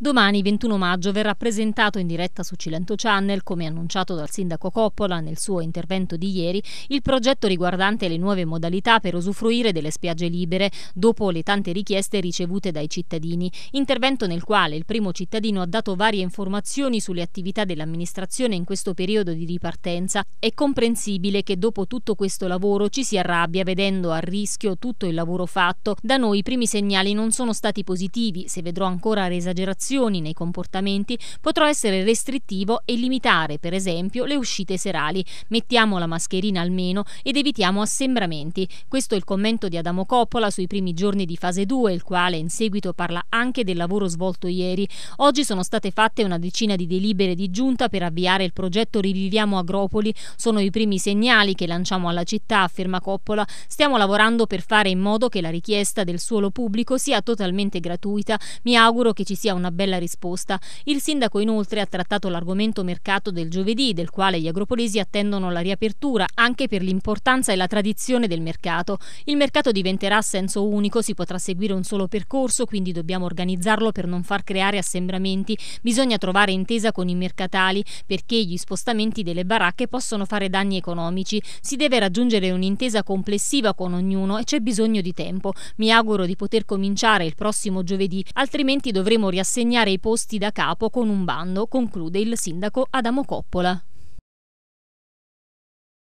Domani 21 maggio verrà presentato in diretta su Cilento Channel, come annunciato dal sindaco Coppola nel suo intervento di ieri, il progetto riguardante le nuove modalità per usufruire delle spiagge libere dopo le tante richieste ricevute dai cittadini, intervento nel quale il primo cittadino ha dato varie informazioni sulle attività dell'amministrazione in questo periodo di ripartenza. È comprensibile che dopo tutto questo lavoro ci si arrabbia vedendo a rischio tutto il lavoro fatto. Da noi i primi segnali non sono stati positivi, se vedrò ancora l'esagerazione azioni nei comportamenti potrò essere restrittivo e limitare, per esempio, le uscite serali. Mettiamo la mascherina almeno ed evitiamo assembramenti. Questo è il commento di Adamo Coppola sui primi giorni di fase 2, il quale in seguito parla anche del lavoro svolto ieri. Oggi sono state fatte una decina di delibere di giunta per avviare il progetto Riviviamo Agropoli. Sono i primi segnali che lanciamo alla città, afferma Coppola. Stiamo lavorando per fare in modo che la richiesta del suolo pubblico sia totalmente gratuita. Mi auguro che ci sia una bella risposta. Il sindaco inoltre ha trattato l'argomento mercato del giovedì, del quale gli agropolesi attendono la riapertura, anche per l'importanza e la tradizione del mercato. Il mercato diventerà a senso unico, si potrà seguire un solo percorso, quindi dobbiamo organizzarlo per non far creare assembramenti. Bisogna trovare intesa con i mercatali perché gli spostamenti delle baracche possono fare danni economici. Si deve raggiungere un'intesa complessiva con ognuno e c'è bisogno di tempo. Mi auguro di poter cominciare il prossimo giovedì, altrimenti dovremo riassegnare assegnare i posti da capo con un bando, conclude il sindaco Adamo Coppola.